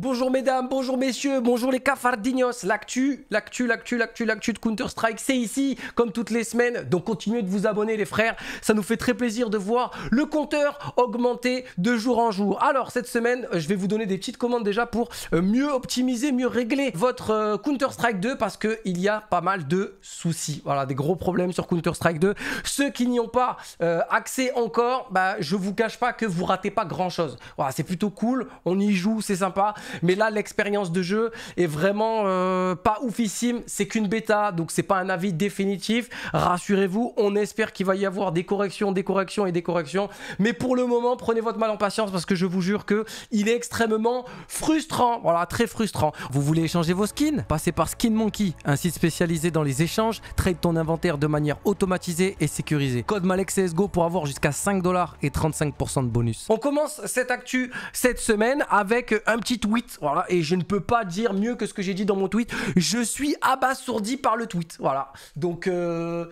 Bonjour mesdames, bonjour messieurs, bonjour les cafardinos, l'actu, l'actu, l'actu, l'actu, l'actu de Counter-Strike, c'est ici, comme toutes les semaines, donc continuez de vous abonner les frères, ça nous fait très plaisir de voir le compteur augmenter de jour en jour. Alors cette semaine, je vais vous donner des petites commandes déjà pour euh, mieux optimiser, mieux régler votre euh, Counter-Strike 2 parce qu'il y a pas mal de soucis, voilà, des gros problèmes sur Counter-Strike 2. Ceux qui n'y ont pas euh, accès encore, bah, je vous cache pas que vous ratez pas grand chose. Voilà, c'est plutôt cool, on y joue, c'est sympa. Mais là, l'expérience de jeu est vraiment euh, pas oufissime. C'est qu'une bêta, donc c'est pas un avis définitif. Rassurez-vous, on espère qu'il va y avoir des corrections, des corrections et des corrections. Mais pour le moment, prenez votre mal en patience parce que je vous jure que il est extrêmement frustrant. Voilà, très frustrant. Vous voulez échanger vos skins Passez par Skin Monkey, un site spécialisé dans les échanges. Trade ton inventaire de manière automatisée et sécurisée. Code CSGO pour avoir jusqu'à 5 dollars et 35% de bonus. On commence cette actu cette semaine avec un petit win. Voilà. Et je ne peux pas dire mieux que ce que j'ai dit dans mon tweet. Je suis abasourdi par le tweet. Voilà. Donc, euh,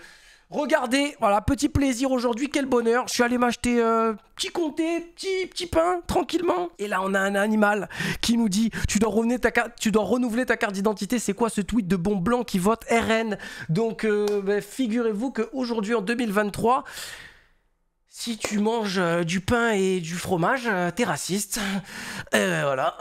regardez. Voilà. Petit plaisir aujourd'hui. Quel bonheur. Je suis allé m'acheter euh, petit comté, petit, petit pain, tranquillement. Et là, on a un animal qui nous dit Tu dois, renouveler ta, tu dois renouveler ta carte d'identité. C'est quoi ce tweet de bon blanc qui vote RN Donc, euh, ben, figurez-vous qu'aujourd'hui, en 2023, si tu manges euh, du pain et du fromage, euh, t'es raciste. Euh, voilà,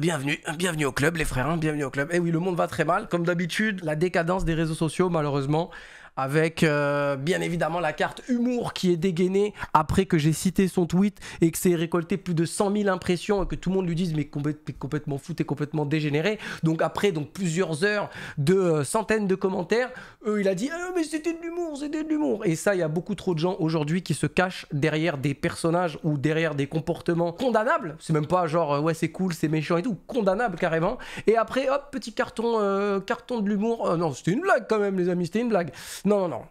bienvenue, bienvenue au club les frères, hein, bienvenue au club. Eh oui, le monde va très mal, comme d'habitude, la décadence des réseaux sociaux malheureusement avec euh, bien évidemment la carte humour qui est dégainée après que j'ai cité son tweet et que c'est récolté plus de 100 000 impressions et que tout le monde lui dise mais complètement fou, t'es complètement dégénéré. Donc après donc plusieurs heures de euh, centaines de commentaires, euh, il a dit mais c'était de l'humour, c'était de l'humour. Et ça, il y a beaucoup trop de gens aujourd'hui qui se cachent derrière des personnages ou derrière des comportements condamnables. C'est même pas genre ouais c'est cool, c'est méchant et tout, condamnable carrément. Et après hop petit carton carton de l'humour. non c'était une blague quand même les amis, c'était une blague. Non, non, non.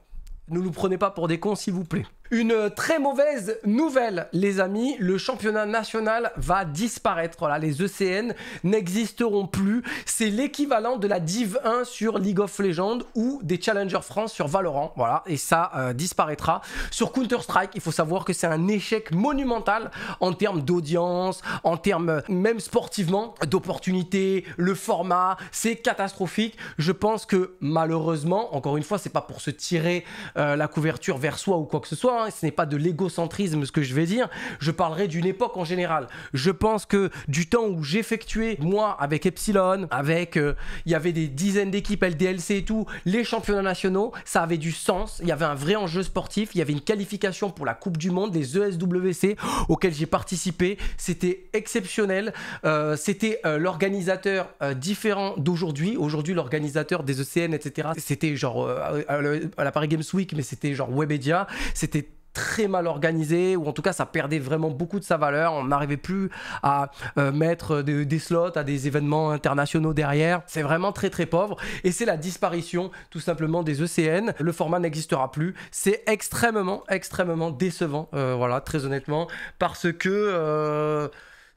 Ne nous prenez pas pour des cons, s'il vous plaît. Une très mauvaise nouvelle, les amis, le championnat national va disparaître. Voilà, les ECN n'existeront plus. C'est l'équivalent de la Div 1 sur League of Legends ou des Challenger France sur Valorant. Voilà, et ça euh, disparaîtra. Sur Counter-Strike, il faut savoir que c'est un échec monumental en termes d'audience, en termes même sportivement, d'opportunités, le format, c'est catastrophique. Je pense que malheureusement, encore une fois, c'est pas pour se tirer euh, la couverture vers soi ou quoi que ce soit, hein, ce n'est pas de l'égocentrisme ce que je vais dire, je parlerai d'une époque en général. Je pense que du temps où j'effectuais, moi, avec Epsilon, avec, euh, il y avait des dizaines d'équipes LDLC et tout, les championnats nationaux, ça avait du sens, il y avait un vrai enjeu sportif, il y avait une qualification pour la Coupe du Monde, les ESWC, auxquels j'ai participé, c'était exceptionnel, euh, c'était euh, l'organisateur différent d'aujourd'hui, aujourd'hui l'organisateur des ECN, etc., c'était genre à la Paris Games Week, mais c'était genre Webedia, c'était très mal organisé, ou en tout cas ça perdait vraiment beaucoup de sa valeur, on n'arrivait plus à euh, mettre des slots à des événements internationaux derrière, c'est vraiment très très pauvre, et c'est la disparition tout simplement des ECN, le format n'existera plus, c'est extrêmement extrêmement décevant, euh, voilà, très honnêtement, parce que... Euh,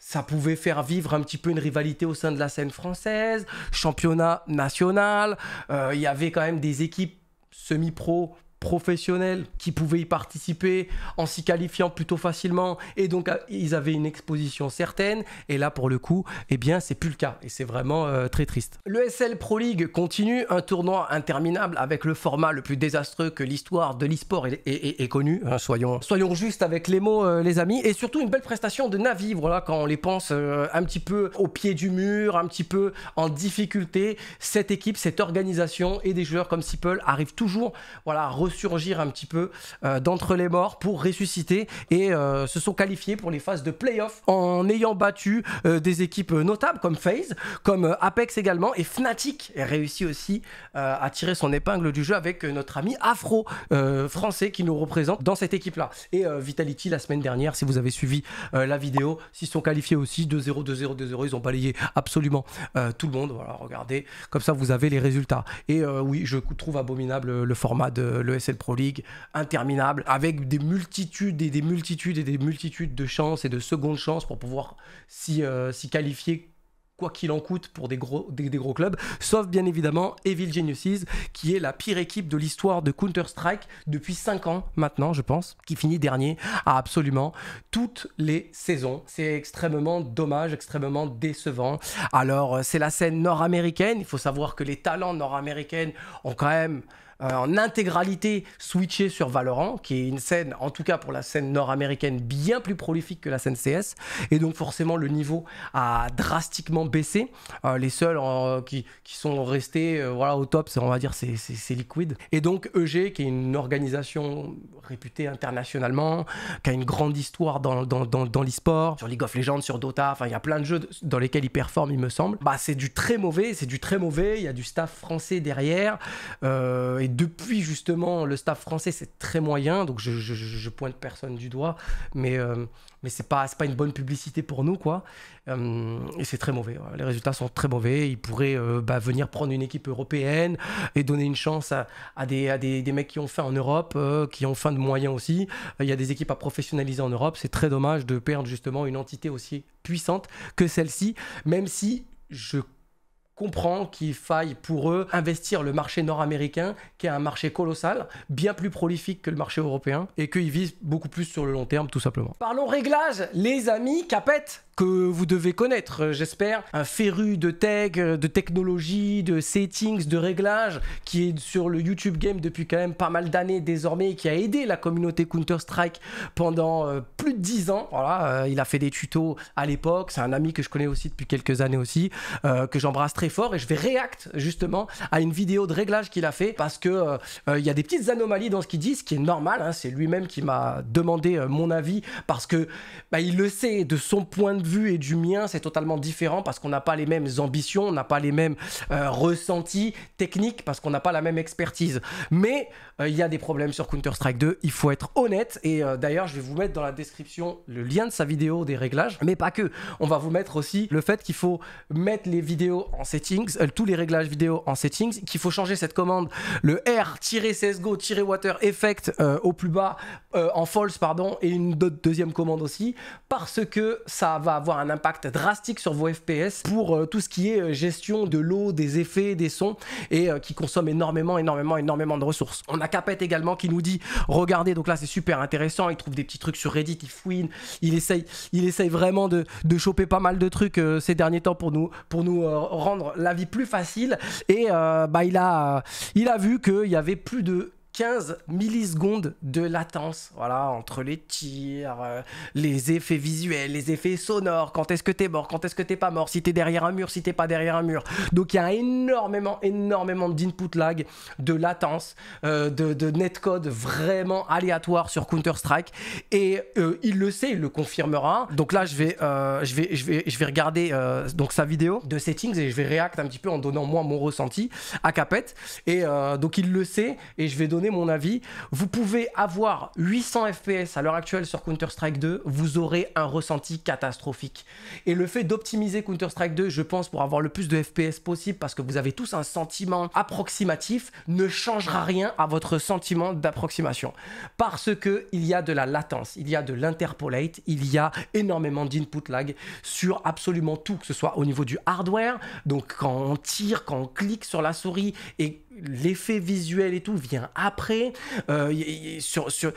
ça pouvait faire vivre un petit peu une rivalité au sein de la scène française, championnat national, il y avait quand même des équipes semi-pro professionnels qui pouvaient y participer en s'y qualifiant plutôt facilement et donc ah, ils avaient une exposition certaine et là pour le coup et eh bien c'est plus le cas et c'est vraiment euh, très triste. Le SL Pro League continue un tournoi interminable avec le format le plus désastreux que l'histoire de l'e-sport est connu hein, soyons, soyons justes avec les mots euh, les amis et surtout une belle prestation de Navi voilà quand on les pense euh, un petit peu au pied du mur un petit peu en difficulté cette équipe cette organisation et des joueurs comme Sipple arrivent toujours voilà à surgir un petit peu euh, d'entre les morts pour ressusciter et euh, se sont qualifiés pour les phases de playoff en ayant battu euh, des équipes notables comme FaZe, comme Apex également et Fnatic réussit réussi aussi à tirer son épingle du jeu avec notre ami Afro français qui nous représente dans cette équipe là. Et Vitality la semaine dernière, si vous avez suivi la vidéo, s'ils sont qualifiés aussi 2-0, 2-0, 2-0, ils ont balayé absolument tout le monde. Voilà, regardez, comme ça vous avez les résultats. Et oui, je trouve abominable le format de les cette Pro League interminable, avec des multitudes et des multitudes et des multitudes de chances et de secondes chances pour pouvoir s'y euh, qualifier quoi qu'il en coûte pour des gros, des, gros clubs, sauf bien évidemment Evil Geniuses, qui est la pire équipe de l'histoire de Counter-Strike depuis 5 ans maintenant, je pense, qui finit dernier à absolument toutes les saisons. C'est extrêmement dommage, extrêmement décevant. Alors, euh, c'est la scène nord-américaine, il faut savoir que les talents nord-américains ont quand même euh, en intégralité switché sur Valorant, qui est une scène, en tout cas pour la scène nord-américaine, bien plus prolifique que la scène CS. Et donc forcément, le niveau a drastiquement baissé. Euh, les seuls qui, qui, sont restés euh, voilà, au top, on va dire, c'est Liquid. Et donc EG, qui est une organisation réputée internationalement, qui a une grande histoire dans, dans, dans, l'e-sport, sur League of Legends, sur Dota, enfin il y a plein de jeux dans lesquels ils performent il me semble. Bah c'est du très mauvais, c'est du très mauvais, il y a du staff français derrière. Euh, et depuis, justement, le staff français, c'est très moyen. Donc, je, je, pointe personne du doigt. Mais, euh, ce n'est pas, une bonne publicité pour nous, quoi. Euh, et c'est très mauvais. Les résultats sont très mauvais. Ils pourraient euh, bah, venir prendre une équipe européenne et donner une chance à, des, mecs qui ont faim en Europe, qui ont faim de moyens aussi. Il y a des équipes à professionnaliser en Europe. C'est très dommage de perdre, justement, une entité aussi puissante que celle-ci, même si je comprend qu'il faille pour eux investir le marché nord-américain, qui est un marché colossal, bien plus prolifique que le marché européen, et qu'ils visent beaucoup plus sur le long terme, tout simplement. Parlons réglage, les amis, Capet, que vous devez connaître, euh, j'espère, un féru de tech, euh, de technologie, de settings, de réglages, qui est sur le YouTube Game depuis quand même pas mal d'années désormais, et qui a aidé la communauté Counter-Strike pendant euh, plus de 10 ans. Voilà, il a fait des tutos à l'époque, c'est un ami que je connais aussi depuis quelques années aussi, que j'embrasse très fort et je vais réacte justement à une vidéo de réglage qu'il a fait parce que euh, euh, il y a des petites anomalies dans ce qu'il dit, ce qui est normal. Hein. c'est lui-même qui m'a demandé euh, mon avis parce que bah, il le sait de son point de vue et du mien, c'est totalement différent parce qu'on n'a pas les mêmes ambitions, on n'a pas les mêmes ressentis techniques parce qu'on n'a pas la même expertise. Mais euh, il y a des problèmes sur Counter-Strike 2, il faut être honnête. Et euh, d'ailleurs, je vais vous mettre dans la description le lien de sa vidéo des réglages, mais pas que. On va vous mettre aussi le fait qu'il faut mettre les vidéos en settings, euh, tous les réglages vidéo en settings, qu'il faut changer cette commande, le R-CSGO-Water Effect au plus bas, en false, pardon, et une deuxième commande aussi, parce que ça va avoir un impact drastique sur vos FPS pour tout ce qui est gestion de l'eau, des effets, des sons, et qui consomme énormément, énormément, énormément de ressources a Capet également qui nous dit regardez, donc là c'est super intéressant. Il trouve des petits trucs sur Reddit, il fouine, il essaye, il essaye vraiment de, choper pas mal de trucs euh, ces derniers temps pour nous, pour nous euh, rendre la vie plus facile. Et euh, bah, il, a, il a vu qu'il y avait plus de 15 millisecondes de latence, voilà, entre les tirs, euh, les effets visuels, les effets sonores, quand est-ce que t'es mort, quand est-ce que t'es pas mort, si t'es derrière un mur, si t'es pas derrière un mur. Donc il y a énormément, énormément d'input lag, de latence, euh, de, netcode vraiment aléatoire sur Counter-Strike. Et euh, il le sait, il le confirmera. Donc là, je vais, je vais, je vais, je vais regarder donc sa vidéo de settings et je vais réagir un petit peu en donnant moi mon ressenti à Capet Et donc il le sait et je vais donner mon avis, vous pouvez avoir 800 FPS à l'heure actuelle sur Counter-Strike 2, vous aurez un ressenti catastrophique. Et le fait d'optimiser Counter-Strike 2, je pense, pour avoir le plus de FPS possible, parce que vous avez tous un sentiment approximatif, ne changera rien à votre sentiment d'approximation. Parce que il y a de la latence, il y a de l'interpolate, il y a énormément d'input lag sur absolument tout, que ce soit au niveau du hardware, donc quand on tire, quand on clique sur la souris et l'effet visuel et tout vient après euh, sur, sur,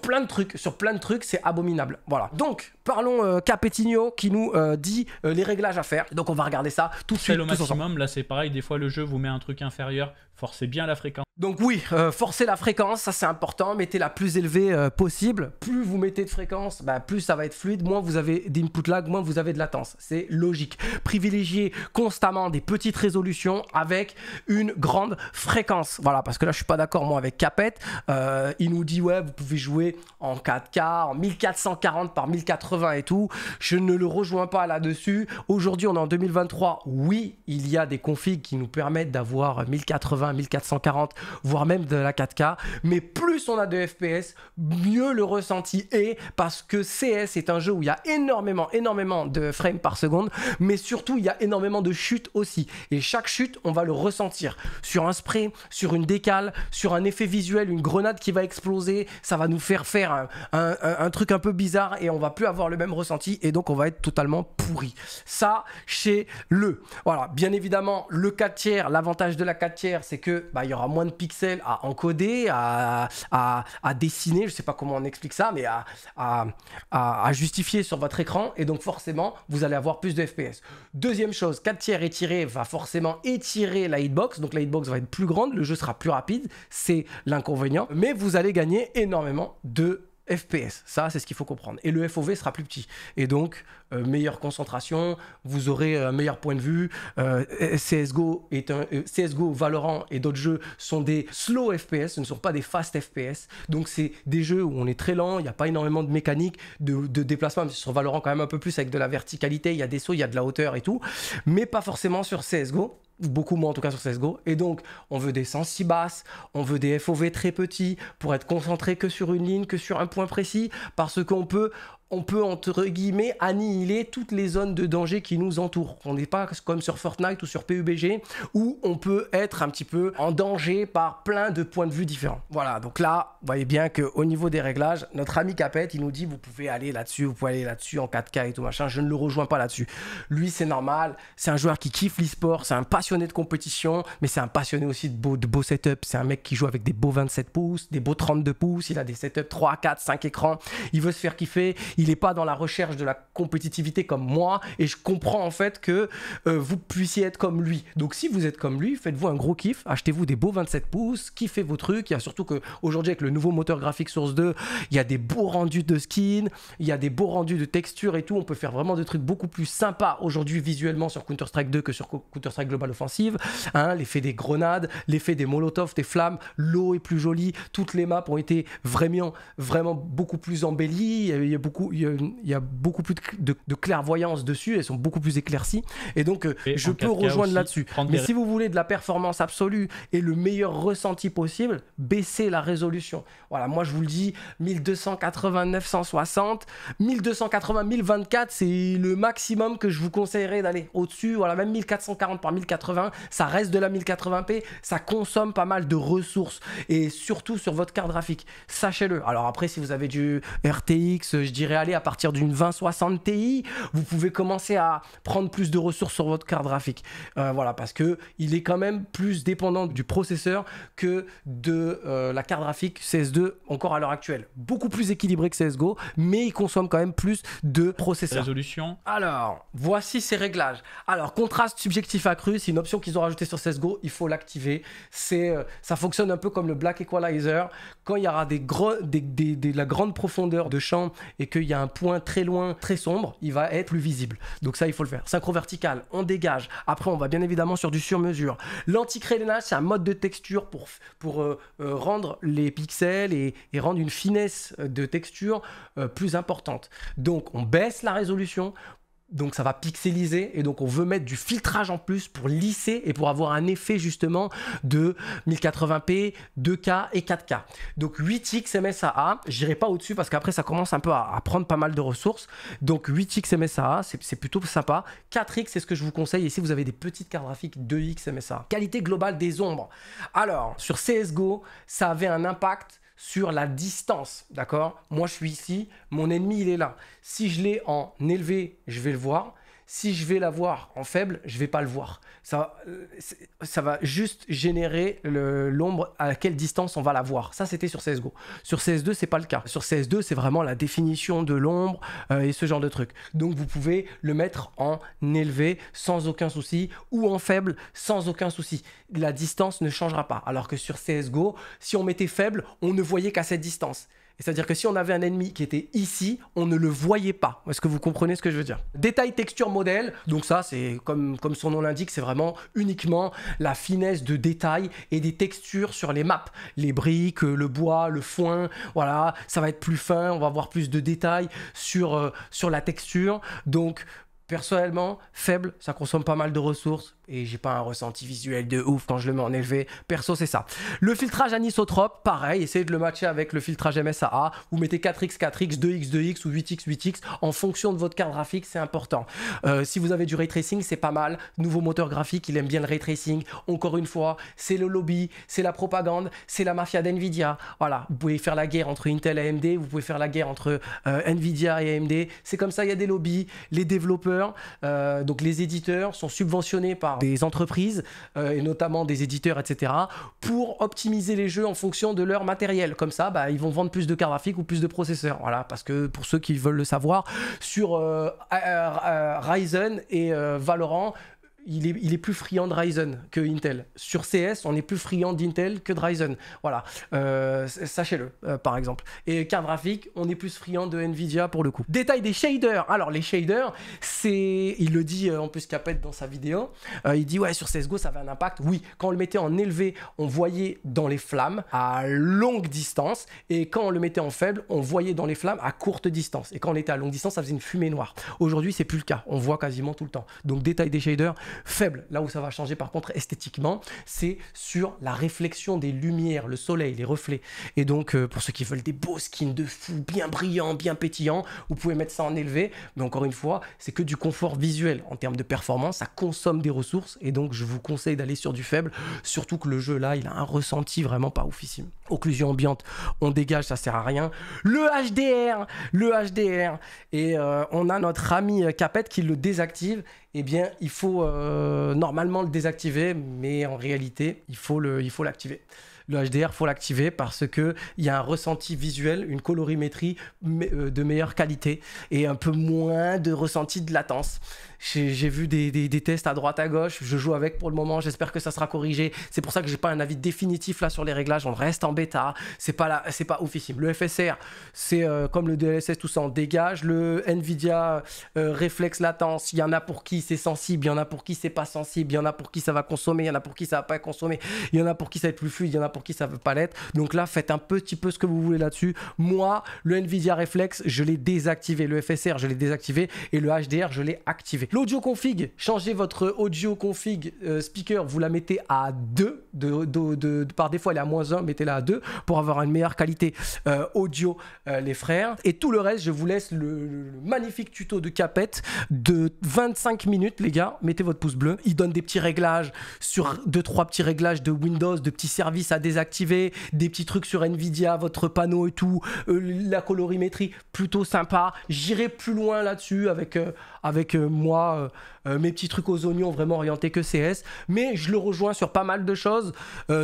plein de trucs sur plein de trucs c'est abominable voilà donc parlons euh, Capetino qui nous euh, dit les réglages à faire donc on va regarder ça tout de suite le maximum là c'est pareil des fois le jeu vous met un truc inférieur forcez bien la fréquence. Donc oui, euh, forcez la fréquence, ça c'est important, mettez la plus élevée euh, possible. Plus vous mettez de fréquence, bah, plus ça va être fluide, moins vous avez d'input lag, moins vous avez de latence. C'est logique. Privilégiez constamment des petites résolutions avec une grande fréquence. Voilà, parce que là je suis pas d'accord moi avec Capet. Euh, il nous dit ouais, vous pouvez jouer en 4K, en 1440 par 1080 et tout. Je ne le rejoins pas là-dessus. Aujourd'hui on est en 2023. Oui, il y a des configs qui nous permettent d'avoir 1080 1440, voire même de la 4K. Mais plus on a de FPS, mieux le ressenti est parce que CS est un jeu où il y a énormément, énormément de frames par seconde, mais surtout il y a énormément de chutes aussi. Et chaque chute, on va le ressentir sur un spray, sur une décale, sur un effet visuel, une grenade qui va exploser. Ça va nous faire faire un, un truc un peu bizarre et on va plus avoir le même ressenti et donc on va être totalement pourri. Ça, chez le. Voilà, bien évidemment, le 4 tiers, l'avantage de la 4 tiers, c'est c'est que bah, il y aura moins de pixels à encoder, à, dessiner, je ne sais pas comment on explique ça, mais à, à, justifier sur votre écran, et donc forcément, vous allez avoir plus de FPS. Deuxième chose, 4 tiers étiré va forcément étirer la hitbox, donc la hitbox va être plus grande, le jeu sera plus rapide, c'est l'inconvénient, mais vous allez gagner énormément de FPS. Ça, c'est ce qu'il faut comprendre. Et le FOV sera plus petit. Et donc, euh, meilleure concentration, vous aurez euh, un meilleur point de vue. Euh, CSGO, est un, CSGO, Valorant et d'autres jeux sont des slow FPS, ce ne sont pas des fast FPS. Donc c'est des jeux où on est très lent, il n'y a pas énormément de mécanique de, de déplacement, sur Valorant quand même un peu plus avec de la verticalité, il y a des sauts, il y a de la hauteur et tout, mais pas forcément sur CSGO beaucoup moins en tout cas sur CSGO. Et donc, on veut des sens basses, on veut des FOV très petits pour être concentré que sur une ligne, que sur un point précis, parce qu'on peut on peut entre guillemets annihiler toutes les zones de danger qui nous entourent. On n'est pas comme sur Fortnite ou sur PUBG où on peut être un petit peu en danger par plein de points de vue différents. Voilà, donc là, vous voyez bien qu'au niveau des réglages, notre ami Capet, il nous dit vous pouvez aller là-dessus, vous pouvez aller là-dessus en 4K et tout machin. Je ne le rejoins pas là-dessus. Lui, c'est normal, c'est un joueur qui kiffe l'e-sport, c'est un passionné de compétition, mais c'est un passionné aussi de de beaux setups. C'est un mec qui joue avec des beaux 27 pouces, des beaux 32 pouces, il a des setups 3, 4, 5 écrans, il veut se faire kiffer, il n'est pas dans la recherche de la compétitivité comme moi, et je comprends en fait que euh, vous puissiez être comme lui. Donc si vous êtes comme lui, faites-vous un gros kiff, achetez-vous des beaux 27 pouces, kiffez vos trucs, il y a surtout que aujourd'hui avec le nouveau moteur graphique Source 2, il y a des beaux rendus de skin, il y a des beaux rendus de texture et tout, on peut faire vraiment des trucs beaucoup plus sympas aujourd'hui visuellement sur Counter-Strike 2 que sur Counter-Strike Global Offensive, hein. l'effet des grenades, l'effet des molotovs, des flammes, l'eau est plus jolie, toutes les maps ont été vraiment, vraiment beaucoup plus embellies, il y a beaucoup il y a, beaucoup plus de, clairvoyance dessus, elles sont beaucoup plus éclaircies, et donc euh, je peux rejoindre là-dessus. Mais si vous voulez de la performance absolue et le meilleur ressenti possible, baissez la résolution. Voilà, moi je vous le dis, 1289 160, 1280 1024, c'est le maximum que je vous conseillerais d'aller au-dessus. Voilà, même 1440 par 1080, ça reste de la 1080p, ça consomme pas mal de ressources et surtout sur votre carte graphique. Sachez-le. Alors après, si vous avez du RTX, je dirais aller à partir d'une 2060 Ti, vous pouvez commencer à prendre plus de ressources sur votre carte graphique. Euh, voilà, parce que il est quand même plus dépendant du processeur que de euh, la carte graphique CS2 encore à l'heure actuelle. Beaucoup plus équilibré que CSGO, mais il consomme quand même plus de processeur. Résolution. Alors, voici ces réglages. Alors, contraste subjectif accru, c'est une option qu'ils ont rajouté sur CSGO, il faut l'activer. C'est, euh, ça fonctionne un peu comme le Black Equalizer. Quand il y aura des, gros, des, des, la grande profondeur de champ et que il y a un point très loin, très sombre, il va être plus visible. Donc ça, il faut le faire. Synchro vertical, on dégage. Après, on va bien évidemment sur du sur-mesure. lanti c'est un mode de texture pour, pour euh, euh, rendre les pixels et, rendre une finesse de texture euh, plus importante. Donc, on baisse la résolution donc ça va pixeliser et donc on veut mettre du filtrage en plus pour lisser et pour avoir un effet justement de 1080p, 2K et 4K. Donc 8x MSAA, j'irai pas au-dessus parce qu'après ça commence un peu à, prendre pas mal de ressources. Donc 8x MSAA, c'est plutôt sympa. 4x, c'est ce que je vous conseille. Et si vous avez des petites cartes graphiques 2x MSAA. Qualité globale des ombres. Alors, sur CSGO, ça avait un impact sur la distance, d'accord Moi, je suis ici, mon ennemi, il est là. Si je l'ai en élevé, je vais le voir si je vais la voir en faible, je vais pas le voir. Ça, euh, ça va juste générer l'ombre à quelle distance on va la voir. Ça, c'était sur CSGO. Sur CS2, c'est pas le cas. Sur CS2, c'est vraiment la définition de l'ombre euh, et ce genre de truc. Donc, vous pouvez le mettre en élevé sans aucun souci ou en faible sans aucun souci. La distance ne changera pas. Alors que sur CSGO, si on mettait faible, on ne voyait qu'à cette distance. C'est-à-dire que si on avait un ennemi qui était ici, on ne le voyait pas. Est-ce que vous comprenez ce que je veux dire Détail texture modèle, donc ça c'est comme, comme son nom l'indique, c'est vraiment uniquement la finesse de détail et des textures sur les maps. Les briques, euh, le bois, le foin, voilà, ça va être plus fin, on va avoir plus de détails sur, euh, sur la texture. Donc personnellement, faible, ça consomme pas mal de ressources et j'ai pas un ressenti visuel de ouf quand je le mets en élevé. Perso, c'est ça. Le filtrage anisotrope, pareil, essayez de le matcher avec le filtrage MSAA. Vous mettez 4x, 4x, 2x, 2x ou 8x, 8x en fonction de votre carte graphique, c'est important. Euh, si vous avez du ray tracing, c'est pas mal. Nouveau moteur graphique, il aime bien le ray tracing. Encore une fois, c'est le lobby, c'est la propagande, c'est la mafia d'NVIDIA. Voilà, vous pouvez faire la guerre entre Intel et AMD, vous pouvez faire la guerre entre euh, NVIDIA et AMD. C'est comme ça, il y a des lobbies, les développeurs euh, donc les éditeurs sont subventionnés par des entreprises, euh, et notamment des éditeurs, etc., pour optimiser les jeux en fonction de leur matériel. Comme ça, bah, ils vont vendre plus de cartes graphiques ou plus de processeurs. Voilà, parce que pour ceux qui veulent le savoir, sur euh, Ryzen et Valorant, il est, plus friand de Ryzen que Intel. Sur CS, on est plus friand d'Intel que de Ryzen. Voilà, euh, sachez-le, euh, par exemple. Et carte graphique, on est plus friand de Nvidia pour le coup. Détail des shaders. Alors, les shaders, c'est. Il le dit euh, en plus Capet dans sa vidéo. il dit, ouais, sur CSGO, ça avait un impact. Oui, quand on le mettait en élevé, on voyait dans les flammes à longue distance. Et quand on le mettait en faible, on voyait dans les flammes à courte distance. Et quand on était à longue distance, ça faisait une fumée noire. Aujourd'hui, c'est plus le cas. On voit quasiment tout le temps. Donc, détail des shaders faible. Là où ça va changer par contre esthétiquement, c'est sur la réflexion des lumières, le soleil, les reflets. Et donc euh, pour ceux qui veulent des beaux skins de fou, bien brillants, bien pétillants, vous pouvez mettre ça en élevé. Mais encore une fois, c'est que du confort visuel en termes de performance. Ça consomme des ressources et donc je vous conseille d'aller sur du faible. Surtout que le jeu là, il a un ressenti vraiment pas oufissime. Occlusion ambiante, on dégage, ça sert à rien. Le HDR, le HDR. Et euh, on a notre ami euh, Capet qui le désactive eh bien, il faut euh, normalement le désactiver, mais en réalité, il faut l'activer. Le, le HDR, faut l'activer parce que il y a un ressenti visuel, une colorimétrie euh, de meilleure qualité et un peu moins de ressenti de latence. J'ai vu des, tests à droite, à gauche. Je joue avec pour le moment. J'espère que ça sera corrigé. C'est pour ça que j'ai pas un avis définitif là sur les réglages. On reste en bêta. C'est pas pas oufissime. Le FSR, c'est euh, comme le DLSS, tout ça en dégage. Le Nvidia euh, Reflex latence. Il y en a pour qui c'est sensible. Il y en a pour qui c'est pas sensible. Il y en a pour qui ça va consommer. Il y en a pour qui ça va pas consommer. Il y en a pour qui ça va être plus fluide. Il y en a pour qui ça va pas l'être. Donc là, faites un petit peu ce que vous voulez là-dessus. Moi, le Nvidia réflexe, je l'ai désactivé. Le FSR, je l'ai désactivé et le HDR, je l'ai activé. L'audio config, changez votre audio config euh, speaker, vous la mettez à 2. par défaut, elle est à moins 1, mettez-la à 2 pour avoir une meilleure qualité euh, audio, euh, les frères. Et tout le reste, je vous laisse le, magnifique tuto de Capette de 25 minutes, les gars. Mettez votre pouce bleu. Il donne des petits réglages sur 2-3 petits réglages de Windows, de petits services à désactiver, des petits trucs sur Nvidia, votre panneau et tout, la colorimétrie, plutôt sympa. J'irai plus loin là-dessus avec avec euh, moi, euh, euh, mes petits trucs aux oignons vraiment orientés que CS. Mais je le rejoins sur pas mal de choses.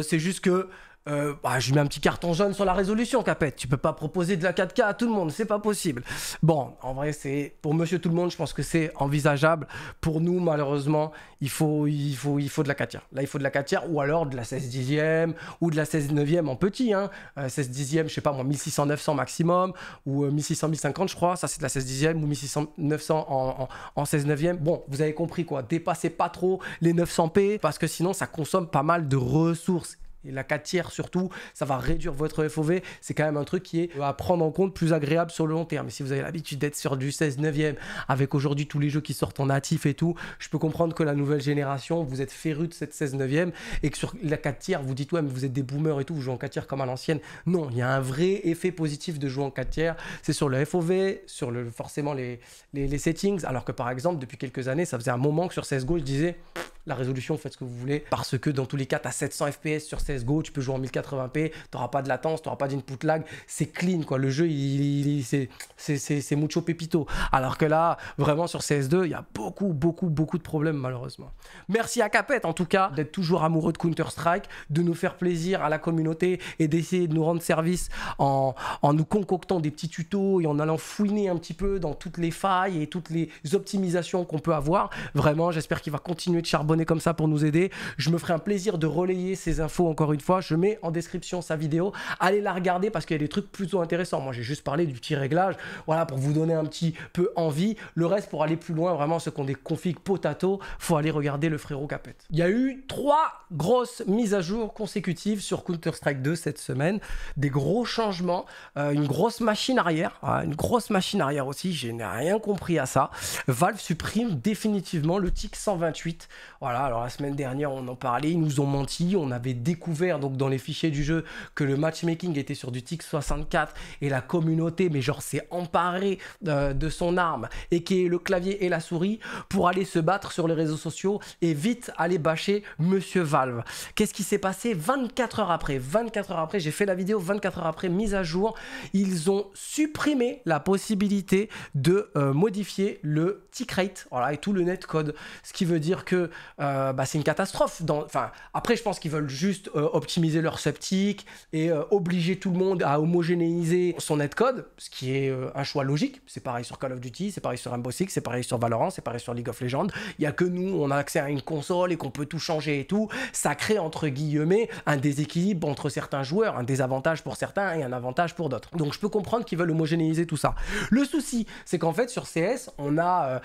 c'est juste que euh, bah, je lui mets un petit carton jaune sur la résolution, Capet. Tu peux pas proposer de la 4K à tout le monde, c'est pas possible. Bon, en vrai, c'est pour Monsieur Tout le Monde, je pense que c'est envisageable. Pour nous, malheureusement, il faut, il faut, il faut de la 4 Là, il faut de la 4 ou alors de la 16 dixième ou de la 16 e en petit. Hein. 10 euh, 16 dixième, je sais pas moi, 1600 900 maximum ou 1600 euh, 1050, je crois. Ça, c'est de la 16 dixième ou 1600 900 en, en, en 16 neuvième. Bon, vous avez compris quoi. Dépassez pas trop les 900p parce que sinon, ça consomme pas mal de ressources et la 4 tiers surtout, ça va réduire votre FOV. C'est quand même un truc qui est à prendre en compte, plus agréable sur le long terme. Et si vous avez l'habitude d'être sur du 16 9e, avec aujourd'hui tous les jeux qui sortent en natif et tout, je peux comprendre que la nouvelle génération, vous êtes féru de cette 16 9e et que sur la 4 tiers, vous dites ouais, mais vous êtes des boomers et tout, vous jouez en 4 tiers comme à l'ancienne. Non, il y a un vrai effet positif de jouer en 4 tiers. C'est sur le FOV, sur le, forcément les, les, les settings. Alors que par exemple, depuis quelques années, ça faisait un moment que sur CSGO, je disais la résolution, faites ce que vous voulez, parce que dans tous les cas, tu as 700 FPS sur CSGO, tu peux jouer en 1080p, t'auras pas de latence, t'auras pas d'input lag, c'est clean, quoi. Le jeu, il, c'est, c'est mucho pepito. Alors que là, vraiment, sur CS2, il y a beaucoup, beaucoup, beaucoup de problèmes, malheureusement. Merci à Capet, en tout cas, d'être toujours amoureux de Counter-Strike, de nous faire plaisir à la communauté et d'essayer de nous rendre service en, en nous concoctant des petits tutos et en allant fouiner un petit peu dans toutes les failles et toutes les optimisations qu'on peut avoir. Vraiment, j'espère qu'il va continuer de charbonner comme ça pour nous aider. Je me ferai un plaisir de relayer ces infos encore une fois. Je mets en description sa vidéo. Allez la regarder parce qu'il y a des trucs plutôt intéressants. Moi, j'ai juste parlé du petit réglage, voilà, pour vous donner un petit peu envie. Le reste, pour aller plus loin, vraiment, ce qui ont des configs potato, faut aller regarder le frérot Capette. Il y a eu trois grosses mises à jour consécutives sur Counter-Strike 2 cette semaine. Des gros changements, euh, une grosse machine arrière, ah, une grosse machine arrière aussi. Je n'ai rien compris à ça. Valve supprime définitivement le TIC 128. Voilà, alors la semaine dernière, on en parlait, ils nous ont menti, on avait découvert donc dans les fichiers du jeu que le matchmaking était sur du TIC 64 et la communauté, mais genre s'est emparée euh, de son arme et qui est le clavier et la souris pour aller se battre sur les réseaux sociaux et vite aller bâcher Monsieur Valve. Qu'est-ce qui s'est passé 24 heures après 24 heures après, j'ai fait la vidéo 24 heures après mise à jour, ils ont supprimé la possibilité de euh, modifier le tick rate, voilà, et tout le netcode, ce qui veut dire que euh, bah, c'est une catastrophe. Dans, après, je pense qu'ils veulent juste euh, optimiser leur sceptique et euh, obliger tout le monde à homogénéiser son netcode, ce qui est un choix logique. C'est pareil sur Call of Duty, c'est pareil sur Rainbow Six, c'est pareil sur Valorant, c'est pareil sur League of Legends. Il n'y a que nous, on a accès à une console et qu'on peut tout changer et tout. Ça crée, entre guillemets, un déséquilibre entre certains joueurs, un désavantage pour certains et un avantage pour d'autres. Donc, je peux comprendre qu'ils veulent homogénéiser tout ça. Le souci, c'est qu'en fait, sur CS, on a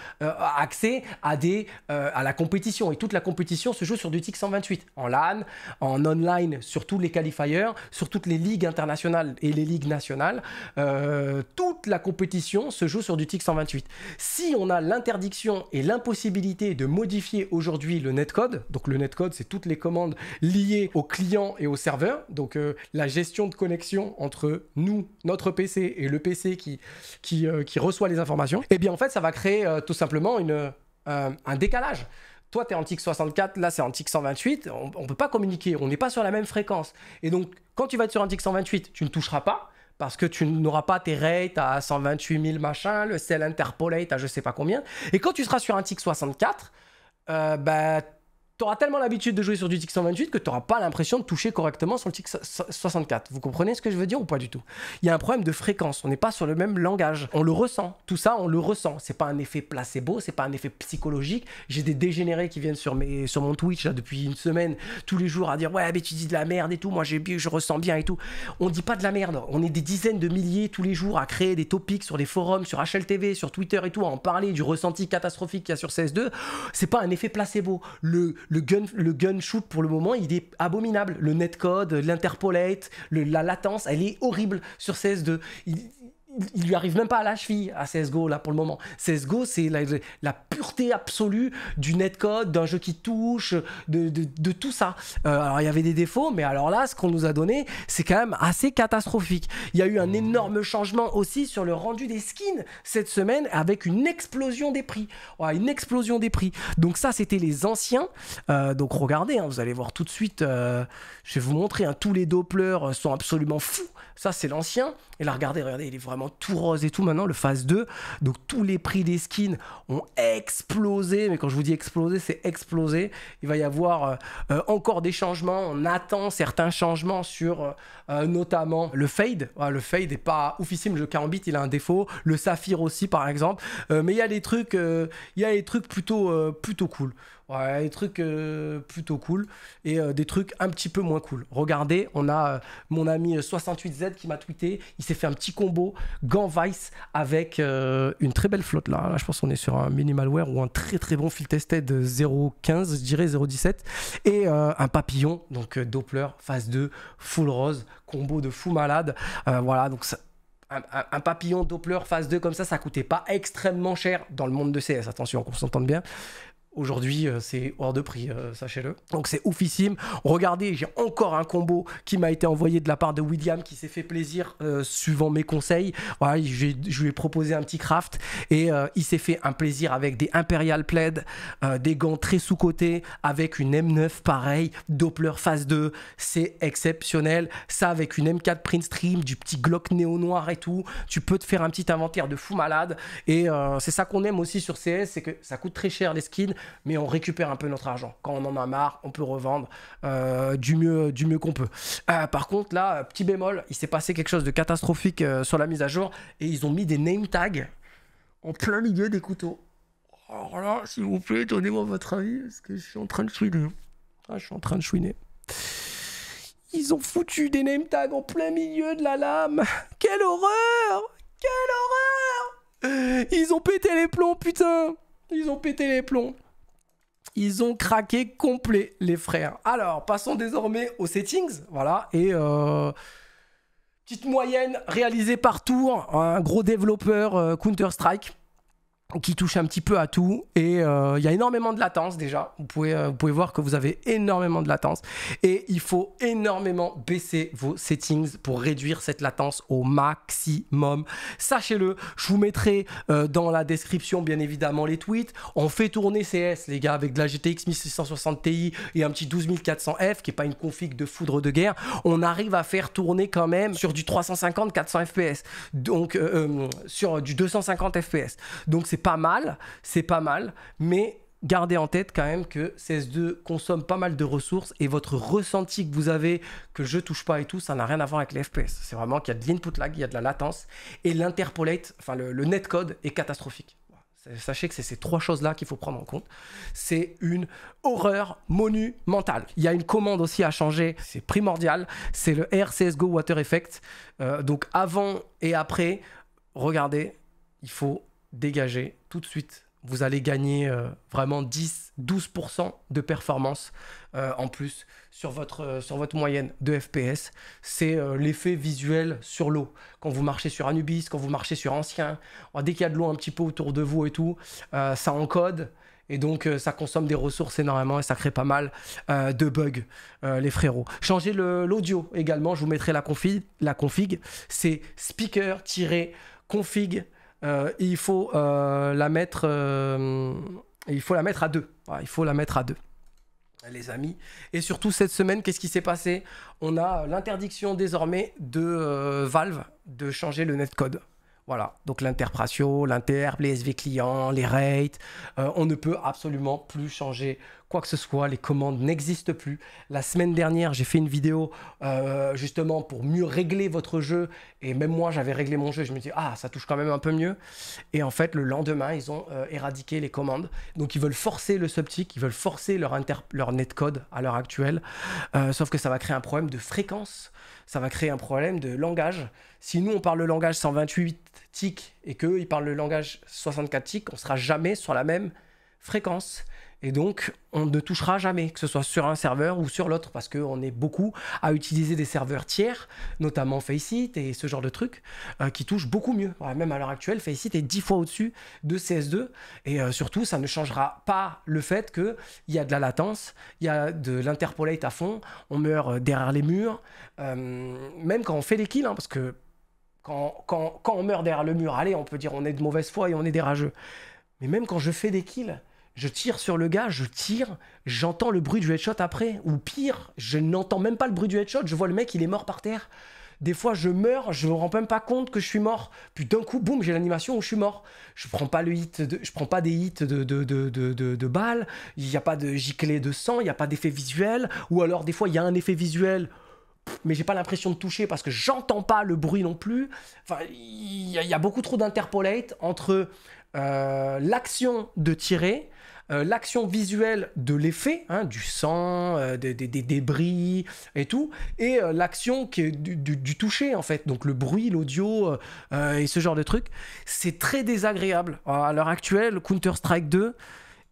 accès à, des, à la compétition et tout toute la compétition se joue sur du TIC 128, en LAN, en online, sur tous les qualifiers, sur toutes les ligues internationales et les ligues nationales. Euh, toute la compétition se joue sur du TIC 128. Si on a l'interdiction et l'impossibilité de modifier aujourd'hui le netcode, donc le netcode c'est toutes les commandes liées au client et au serveur, donc euh, la gestion de connexion entre nous, notre PC et le PC qui, euh, qui, reçoit les informations, et eh bien en fait ça va créer tout simplement un décalage. Soit tu es antique 64, là, c'est antique 128. On peut pas communiquer, on n'est pas sur la même fréquence. Et donc, quand tu vas être sur antique 128, tu ne toucheras pas parce que tu n'auras pas tes rates à 128 000 machin, le sel interpolate à je sais pas combien. Et quand tu seras sur un TIC 64, euh, bah, t'auras tellement l'habitude de jouer sur du TIC 128 que t'auras pas l'impression de toucher correctement sur le TIC 64. Vous comprenez ce que je veux dire ou pas du tout Il y a un problème de fréquence, on n'est pas sur le même langage. On le ressent, tout ça on le ressent. C'est pas un effet placebo, c'est pas un effet psychologique. J'ai des dégénérés qui viennent sur, mes, sur mon Twitch depuis une semaine, tous les jours à dire ouais mais tu dis de la merde et tout, moi j'ai je ressens bien et tout. On dit pas de la merde, on est des dizaines de milliers tous les jours à créer des topics sur les forums, sur HLTV, sur Twitter et tout, à en parler du ressenti catastrophique qu'il y a sur CS2. C'est pas un effet placebo. Le, le, gun, le shoot pour le moment, il est abominable. Le netcode, l'interpolate, la latence, elle est horrible sur CS2. Il, il lui arrive même pas à la cheville à CSGO là pour le moment. CSGO c'est la, pureté absolue du netcode, d'un jeu qui touche, de, tout ça. Euh, alors il y avait des défauts, mais alors là ce qu'on nous a donné c'est quand même assez catastrophique. Il y a eu un énorme changement aussi sur le rendu des skins cette semaine avec une explosion des prix. une explosion des prix. Donc ça c'était les anciens. Euh, donc regardez, hein, vous allez voir tout de suite, euh, je vais vous montrer, hein, tous les Doppler sont absolument fous ça, c'est l'ancien. Et là, regardez, regardez, il est vraiment tout rose et tout maintenant, le phase 2. Donc, tous les prix des skins ont explosé. Mais quand je vous dis explosé, c'est explosé. Il va y avoir euh, euh, encore des changements. On attend certains changements sur euh, notamment le fade. Ah, le fade n'est pas oufissime. Le carambit, il a un défaut. Le saphir aussi, par exemple. mais il y a des trucs, il y a des trucs plutôt, plutôt cool. Ouais, des trucs euh, plutôt cool et euh, des trucs un petit peu moins cool. Regardez, on a euh, mon ami 68Z qui m'a tweeté, il s'est fait un petit combo Gant Vice avec une très belle flotte hein. là. je pense qu'on est sur un minimalware ou un très très bon fil tested 0.15, je dirais 0.17 et un papillon, donc Doppler phase 2 full rose, combo de fou malade. voilà, donc un, papillon Doppler phase 2 comme ça, ça coûtait pas extrêmement cher dans le monde de CS, attention qu'on s'entende bien, Aujourd'hui, euh, c'est hors de prix, euh, sachez-le. Donc c'est oufissime. Regardez, j'ai encore un combo qui m'a été envoyé de la part de William qui s'est fait plaisir euh, suivant mes conseils. Voilà, je lui ai proposé un petit craft et il s'est fait un plaisir avec des Imperial Plaid, des gants très sous-cotés, avec une M9 pareil, Doppler phase 2. C'est exceptionnel. Ça avec une M4 Print Stream, du petit Glock néo noir et tout. Tu peux te faire un petit inventaire de fou malade. Et c'est ça qu'on aime aussi sur CS, c'est que ça coûte très cher les skins mais on récupère un peu notre argent. Quand on en a marre, on peut revendre euh, du mieux, du mieux qu'on peut. Euh, par contre, là, euh, petit bémol, il s'est passé quelque chose de catastrophique sur la mise à jour et ils ont mis des name tags en plein milieu des couteaux. Alors là, s'il vous plaît, donnez-moi votre avis parce que je suis en train de chouiner. Ah, je suis en train de chouiner. Ils ont foutu des name tags en plein milieu de la lame. Quelle horreur Quelle horreur Ils ont pété les plombs, putain Ils ont pété les plombs ils ont craqué complet, les frères. Alors, passons désormais aux settings. Voilà. Et. Euh, petite moyenne réalisée par tour, un gros développeur euh, Counter-Strike qui touche un petit peu à tout et euh, il y a énormément de latence déjà. Vous pouvez, euh, vous pouvez voir que vous avez énormément de latence et il faut énormément baisser vos settings pour réduire cette latence au maximum. Sachez-le, je vous mettrai euh, dans la description bien évidemment les tweets. On fait tourner CS les gars avec de la GTX 1660 Ti et un petit 12400F qui n'est pas une config de foudre de guerre. On arrive à faire tourner quand même sur du 350-400 FPS, donc sur du 250 FPS. Donc c'est c'est pas mal, c'est pas mal, mais gardez en tête quand même que CS2 consomme pas mal de ressources et votre ressenti que vous avez que je touche pas et tout, ça n'a rien à voir avec les FPS. C'est vraiment qu'il y a de l'input lag, il y a de la latence et l'interpolate, enfin le, netcode est catastrophique. Sachez que c'est ces trois choses-là qu'il faut prendre en compte. C'est une horreur monumentale. Il y a une commande aussi à changer, c'est primordial. C'est le RCSGO Water Effect. Euh, donc avant et après, regardez, il faut Dégager tout de suite. Vous allez gagner euh, vraiment 10-12% de performance euh, en plus sur votre, euh, sur votre moyenne de FPS. C'est l'effet visuel sur l'eau. Quand vous marchez sur Anubis, quand vous marchez sur Ancien, oh, dès qu'il y a de l'eau un petit peu autour de vous et tout, ça encode. Et donc, ça consomme des ressources énormément et ça crée pas mal de bugs, les frérots. Changez l'audio également, je vous mettrai la config. La config, c'est speaker-config euh, il faut euh, la mettre euh, il faut la mettre à deux. il faut la mettre à deux les amis. Et surtout cette semaine, qu'est-ce qui s'est passé On a l'interdiction désormais de Valve de changer le netcode. Voilà, donc l'interpratio, l'inter, les SV clients, les rates, on ne peut absolument plus changer que ce soit, les commandes n'existent plus. La semaine dernière, j'ai fait une vidéo euh, justement pour mieux régler votre jeu. Et même moi, j'avais réglé mon jeu. Je me dis, ah, ça touche quand même un peu mieux. Et en fait, le lendemain, ils ont euh, éradiqué les commandes. Donc, ils veulent forcer le subtil ils veulent forcer leur, leur netcode à l'heure actuelle. Euh, sauf que ça va créer un problème de fréquence ça va créer un problème de langage. Si nous, on parle le langage 128 tics et qu'eux, ils parlent le langage 64 tics, on sera jamais sur la même fréquence. Et donc, on ne touchera jamais, que ce soit sur un serveur ou sur l'autre, parce qu'on est beaucoup à utiliser des serveurs tiers, notamment Faceit et ce genre de trucs, euh, qui touchent beaucoup mieux. même à l'heure actuelle, Faceit est 10 fois au-dessus de CS2. Et euh, surtout, ça ne changera pas le fait qu'il y a de la latence, il y a de l'interpolate à fond, on meurt euh, derrière les murs, même quand on fait des kills, hein, parce que quand, on meurt derrière le mur, allez, on peut dire on est de mauvaise foi et on est des Mais même quand je fais des kills, je tire sur le gars, je tire, j'entends le bruit du headshot après, ou pire, je n'entends même pas le bruit du headshot, je vois le mec, il est mort par terre. Des fois, je meurs, je me rends même pas compte que je suis mort. Puis d'un coup, boum, j'ai l'animation où je suis mort. Je prends pas le hit, de, je prends pas des hits de, de, de, de balles. Il n'y a pas de giclée de sang, il n'y a pas d'effet visuel. Ou alors, des fois, il y a un effet visuel, mais j'ai pas l'impression de toucher parce que j'entends pas le bruit non plus. Enfin, il y, a beaucoup trop d'interpolate entre euh, l'action de tirer, euh, l'action visuelle de l'effet, hein, du sang, euh, des, débris et tout, et l'action qui est du, toucher en fait, donc le bruit, l'audio et ce genre de trucs, c'est très désagréable. à l'heure actuelle, Counter-Strike 2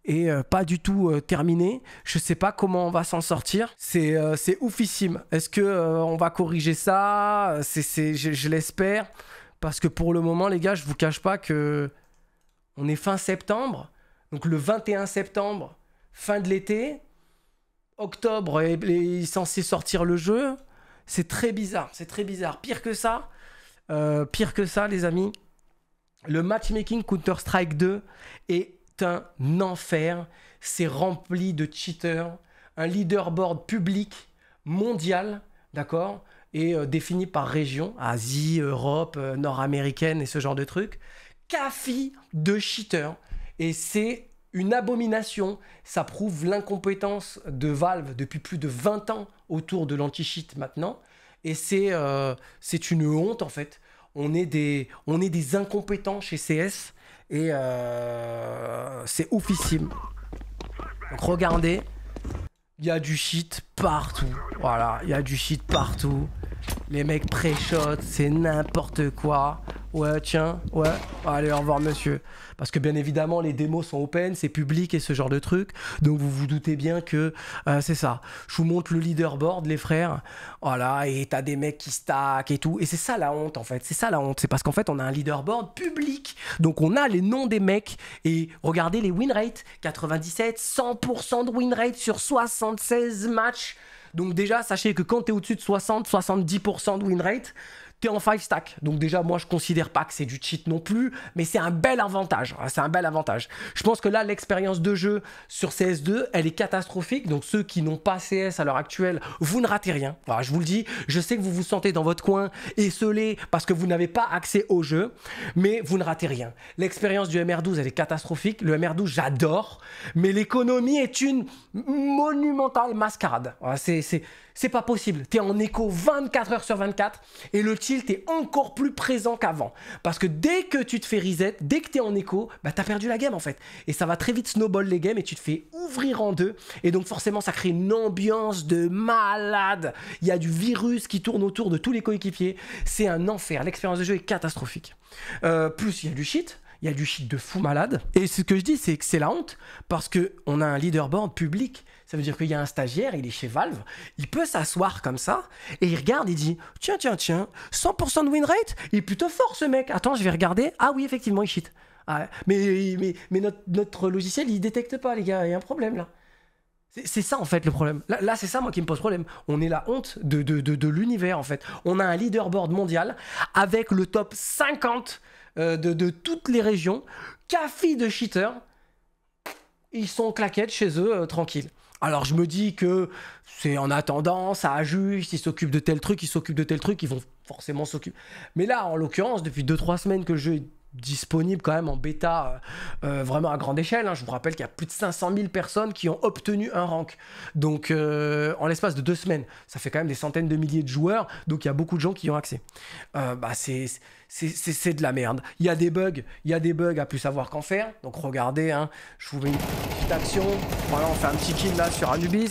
est pas du tout terminé. Je sais pas comment on va s'en sortir. C'est c'est oufissime. Est-ce que on va corriger ça je, je l'espère parce que pour le moment les gars, je vous cache pas que on est fin septembre, donc le 21 septembre, fin de l'été, octobre eh est, censé sortir le jeu. C'est très bizarre, c'est très bizarre. Pire que ça, euh, pire que ça, les amis, le matchmaking Counter-Strike 2 est un enfer. C'est rempli de cheaters, un leaderboard public mondial, d'accord, et euh, défini par région, Asie, Europe, euh, Nord-Américaine et ce genre de trucs, de cheater Et c'est une abomination. Ça prouve l'incompétence de Valve depuis plus de 20 ans autour de l'anti-cheat maintenant. Et c'est euh, c'est une honte en fait. On est des, on est des incompétents chez CS. Et euh, c'est oufissime. Donc regardez, il y a du shit partout. Voilà, il y a du shit partout. Les mecs pré-shot, c'est n'importe quoi. Ouais, tiens, ouais, allez, au revoir, monsieur. Parce que bien évidemment, les démos sont open, c'est public et ce genre de truc. Donc vous vous doutez bien que euh, c'est ça. Je vous montre le leaderboard, les frères. Voilà, et t'as des mecs qui stack et tout. Et c'est ça la honte, en fait. C'est ça la honte. C'est parce qu'en fait, on a un leaderboard public. Donc on a les noms des mecs. Et regardez les win rates 97, 100% de win rate sur 76 matchs. Donc déjà, sachez que quand tu es au-dessus de 60-70% de win rate, en 5 stack. Donc déjà, moi, je considère pas que c'est du cheat non plus, mais c'est un bel avantage. Ah, c'est un bel avantage. Je pense que là, l'expérience de jeu sur CS2, elle est catastrophique. Donc ceux qui n'ont pas CS à l'heure actuelle, vous ne ratez rien. voilà ah, je vous le dis, je sais que vous vous sentez dans votre coin, esselé, parce que vous n'avez pas accès au jeu, mais vous ne ratez rien. L'expérience du MR12, elle est catastrophique. Le MR12, j'adore, mais l'économie est une monumentale mascarade. Ah, c'est pas possible. T'es en écho 24 heures sur 24 et le cheat T'es est encore plus présent qu'avant. Parce que dès que tu te fais reset, dès que tu es en écho, bah t'as perdu la game en fait. Et ça va très vite snowball les games et tu te fais ouvrir en deux. Et donc forcément ça crée une ambiance de malade. Il y a du virus qui tourne autour de tous les coéquipiers. C'est un enfer. L'expérience de jeu est catastrophique. Euh, plus il y a du shit, il y a du shit de fou malade. Et ce que je dis, c'est que c'est la honte parce qu'on a un leaderboard public ça veut dire qu'il y a un stagiaire, il est chez Valve, il peut s'asseoir comme ça et il regarde, il dit Tiens, tiens, tiens, 100% de win rate, il est plutôt fort ce mec. Attends, je vais regarder. Ah oui, effectivement, il cheat. Ah, mais, mais, mais notre, logiciel, il détecte pas, les gars, il y a un problème là. C'est ça en fait le problème. Là, c'est ça moi qui me pose problème. On est la honte de, de, l'univers en fait. On a un leaderboard mondial avec le top 50 euh, de, toutes les régions, café de cheaters. Ils sont claquettes chez eux, euh, tranquilles. Alors je me dis que c'est en attendant, ça ajuste, ils s'occupent de tel truc, ils s'occupent de tel truc, ils vont forcément s'occuper. Mais là, en l'occurrence, depuis 2-3 semaines que le disponible quand même en bêta euh, euh, vraiment à grande échelle. Hein. Je vous rappelle qu'il y a plus de 500 000 personnes qui ont obtenu un rank. Donc euh, en l'espace de deux semaines, ça fait quand même des centaines de milliers de joueurs. Donc il y a beaucoup de gens qui y ont accès. bah, c'est c'est de la merde. Il y a des bugs, il y a des bugs à plus savoir qu'en faire. Donc regardez, hein. je vous mets une petite action. Voilà, on fait un petit kill là sur Anubis.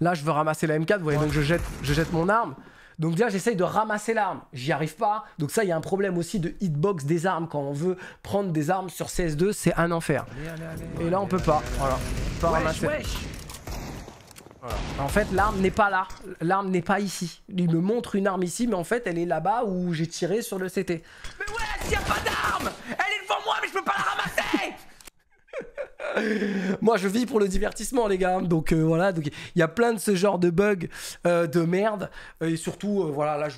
Là, je veux ramasser la M4, vous voyez, donc je jette, je jette mon arme. Donc déjà, j'essaye de ramasser l'arme. J'y arrive pas. Donc ça, il y a un problème aussi de hitbox des armes. Quand on veut prendre des armes sur CS2, c'est un enfer. Et là, on peut pas. Voilà. ramasser. En fait, l'arme n'est pas là. L'arme n'est pas ici. Il me montre une arme ici, mais en fait, elle est là-bas où j'ai tiré sur le CT. Mais ouais, y a pas d'arme Elle est devant moi, mais je peux pas la ramasser Moi, je vis pour le divertissement, les gars. Hein. Donc euh, voilà, donc il y a plein de ce genre de bugs euh, de merde. Euh, et surtout, voilà, là, je,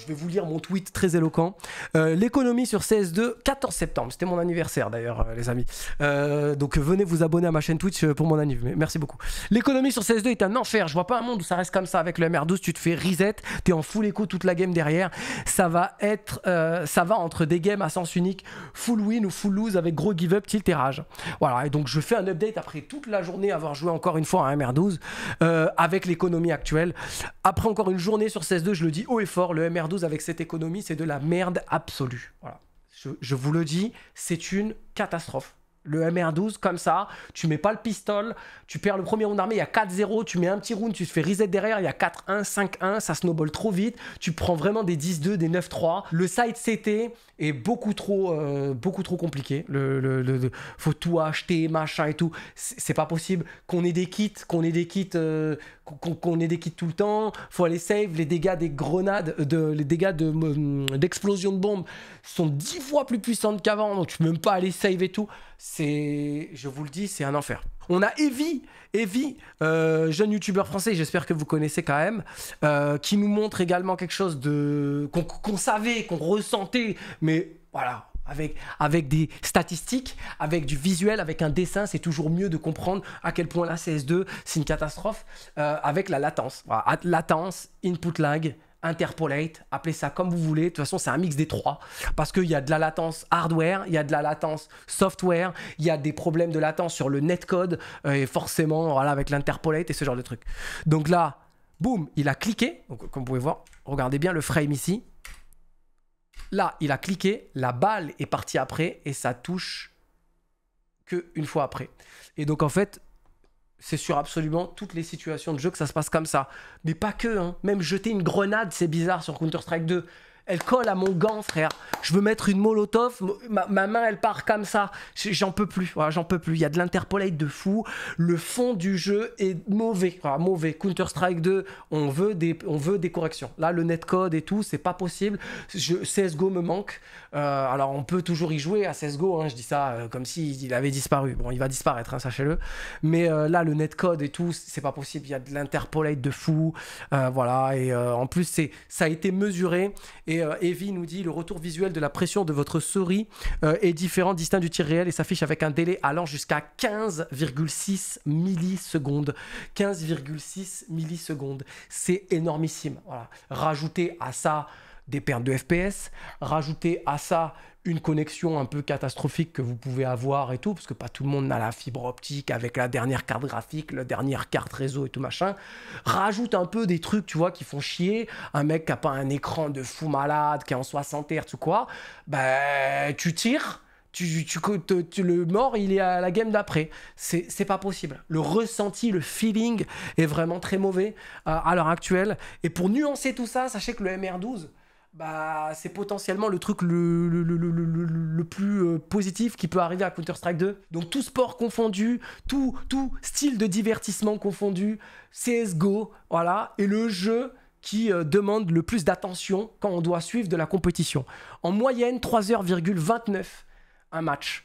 je, vais vous lire mon tweet très éloquent. L'économie sur CS2, 14 septembre. C'était mon anniversaire d'ailleurs, les amis. donc venez vous abonner à ma chaîne Twitch pour mon anniversaire. Merci beaucoup. L'économie sur CS2 est un enfer. Je vois pas un monde où ça reste comme ça avec le MR12. Tu te fais reset, t'es en full écho toute la game derrière. Ça va être, ça va entre des games à sens unique, full win ou full lose avec gros give up, tilt et rage. Voilà. Et donc je fais un update après toute la journée avoir joué encore une fois à MR12 euh, avec l'économie actuelle. Après encore une journée sur 16-2, je le dis haut et fort, le MR12 avec cette économie, c'est de la merde absolue. Voilà. je vous le dis, c'est une catastrophe le MR12 comme ça, tu mets pas le pistol, tu perds le premier round d'armée, il y a 4-0, tu mets un petit round, tu te fais reset derrière, il y a 4-1, 5-1, ça snowball trop vite, tu prends vraiment des 10-2, des 9-3. Le side CT est beaucoup trop, euh, beaucoup trop compliqué. Le, faut tout acheter, machin et tout. C'est pas possible qu'on ait des kits, qu'on ait des kits. Euh, qu'on ait des kits tout le temps, faut aller save, les dégâts des grenades, euh, de, les dégâts euh, d'explosion de, bombes sont dix fois plus puissantes qu'avant, donc tu peux même pas aller save et tout. C'est, je vous le dis, c'est un enfer. On a Evie, Evie, euh, jeune youtubeur français, j'espère que vous connaissez quand même, qui nous montre également quelque chose de qu'on savait, qu'on ressentait, mais voilà, avec, avec des statistiques, avec du visuel, avec un dessin, c'est toujours mieux de comprendre à quel point la CS2, c'est une catastrophe, euh, avec la latence. Latence, input lag, interpolate, appelez ça comme vous voulez. De toute façon, c'est un mix des trois. Parce qu'il y a de la latence hardware, il y a de la latence software, il y a des problèmes de latence sur le netcode, euh, et forcément, voilà, avec l'interpolate et ce genre de trucs. Donc là, boum, il a cliqué. Donc, comme vous pouvez voir, regardez bien le frame ici. Là, il a cliqué, la balle est partie après et ça touche que une fois après. Et donc en fait, c'est sur absolument toutes les situations de jeu que ça se passe comme ça. Mais pas que, hein. même jeter une grenade, c'est bizarre sur Counter-Strike 2 elle colle à mon gant, frère. Je veux mettre une molotov, ma, main, elle part comme ça. J'en peux plus, j'en peux plus. Il y a de l'interpolate de fou. Le fond du jeu est mauvais, mauvais. Counter-Strike 2, on veut, des, on veut des corrections. Là, le netcode et tout, c'est pas possible. Je, CSGO me manque. Euh, alors, on peut toujours y jouer à CSGO, hein, je dis ça euh, comme s'il il avait disparu. Bon, il va disparaître, hein, sachez-le. Mais euh, là, le netcode et tout, c'est pas possible. Il y a de l'interpolate de fou. voilà, et en plus, ça a été mesuré. Et euh, Evie nous dit le retour visuel de la pression de votre souris euh, est différent, distinct du tir réel et s'affiche avec un délai allant jusqu'à 15,6 millisecondes. 15,6 millisecondes, c'est énormissime. Voilà. Rajoutez à ça des pertes de FPS, Rajouter à ça une connexion un peu catastrophique que vous pouvez avoir et tout, parce que pas tout le monde a la fibre optique avec la dernière carte graphique, la dernière carte réseau et tout machin, rajoute un peu des trucs, tu vois, qui font chier. Un mec qui a pas un écran de fou malade, qui est en 60 Hz ou quoi, ben tu tires. Tu, tu, le mort, il est à la game d'après. C'est pas possible. Le ressenti, le feeling est vraiment très mauvais euh, à l'heure actuelle. Et pour nuancer tout ça, sachez que le MR12, bah, c'est potentiellement le truc le, plus euh, positif qui peut arriver à Counter-Strike 2. Donc tout sport confondu, tout, tout style de divertissement confondu, CSGO, voilà, et le jeu qui euh, demande le plus d'attention quand on doit suivre de la compétition. En moyenne, 3h29 un match.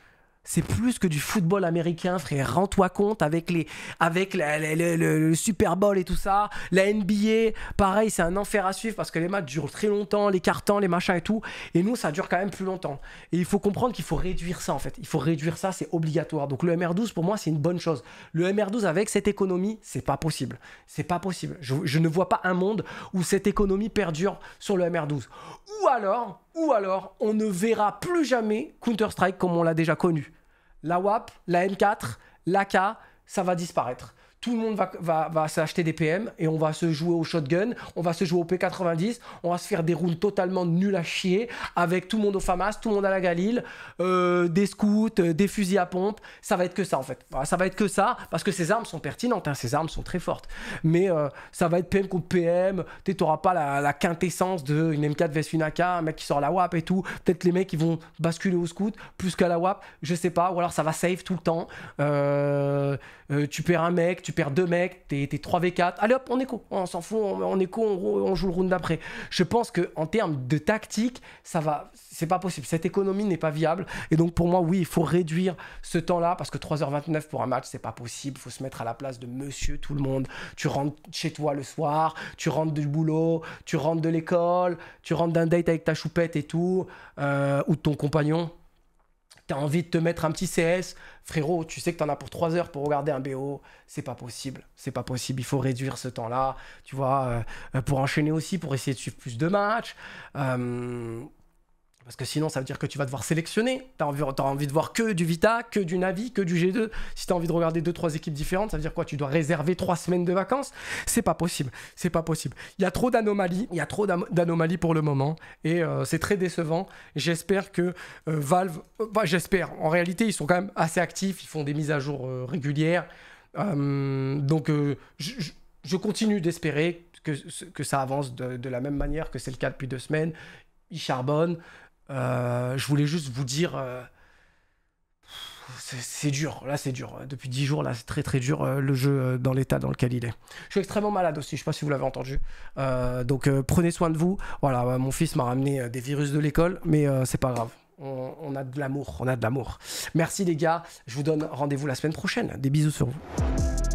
C'est plus que du football américain, frère. Rends-toi compte avec, les, avec le, Super Bowl et tout ça. La NBA, pareil, c'est un enfer à suivre parce que les matchs durent très longtemps, les cartons, les machins et tout. Et nous, ça dure quand même plus longtemps. Et il faut comprendre qu'il faut réduire ça, en fait. Il faut réduire ça, c'est obligatoire. Donc le MR12, pour moi, c'est une bonne chose. Le MR12, avec cette économie, c'est pas possible. C'est pas possible. Je, ne vois pas un monde où cette économie perdure sur le MR12. Ou alors, ou alors, on ne verra plus jamais Counter-Strike comme on l'a déjà connu la WAP, la l 4 la K, ça va disparaître tout le monde va, va, va s'acheter des PM et on va se jouer au shotgun, on va se jouer au P90, on va se faire des roules totalement nuls à chier avec tout le monde au FAMAS, tout le monde à la Galil, euh, des scouts, euh, des fusils à pompe. Ça va être que ça en fait. Ça va être que ça parce que ces armes sont pertinentes, hein, ces armes sont très fortes. Mais euh, ça va être PM contre PM. Tu n'auras pas la, quintessence d'une M4 AK un mec qui sort la WAP et tout. Peut-être les mecs qui vont basculer au scout plus qu'à la WAP, je sais pas. Ou alors ça va save tout le temps. tu perds un mec, tu perds deux mecs, t'es 3v4, allez hop, on écho, on s'en fout, on, on on, joue le round d'après. Je pense que en termes de tactique, ça va, c'est pas possible, cette économie n'est pas viable. Et donc pour moi, oui, il faut réduire ce temps-là parce que 3h29 pour un match, c'est pas possible, il faut se mettre à la place de monsieur tout le monde. Tu rentres chez toi le soir, tu rentres du boulot, tu rentres de l'école, tu rentres d'un date avec ta choupette et tout, euh, ou ton compagnon t'as envie de te mettre un petit CS, frérot, tu sais que t'en as pour 3 heures pour regarder un BO, c'est pas possible, c'est pas possible, il faut réduire ce temps-là, tu vois, euh, euh, pour enchaîner aussi, pour essayer de suivre plus de matchs. Euh, parce que sinon, ça veut dire que tu vas devoir sélectionner. Tu as, envie de voir que du Vita, que du Navi, que du G2. Si tu as envie de regarder 2-3 équipes différentes, ça veut dire quoi Tu dois réserver 3 semaines de vacances C'est pas possible. C'est pas possible. Il y a trop d'anomalies. Il y a trop d'anomalies pour le moment. Et euh, c'est très décevant. J'espère que euh, Valve. Euh, bah, j'espère. En réalité, ils sont quand même assez actifs. Ils font des mises à jour régulières. Hum, donc, je, continue d'espérer que, que ça avance de, de la même manière que c'est le cas depuis deux semaines. Ils charbonnent. Euh, je voulais juste vous dire euh, c'est dur, là c'est dur. Depuis 10 jours, là c'est très très dur euh, le jeu dans l'état dans lequel il est. Je suis extrêmement malade aussi, je sais pas si vous l'avez entendu. donc prenez soin de vous. Voilà, mon fils m'a ramené des virus de l'école, mais c'est pas grave. on a de l'amour, on a de l'amour. Merci les gars, je vous donne rendez-vous la semaine prochaine. Des bisous sur vous.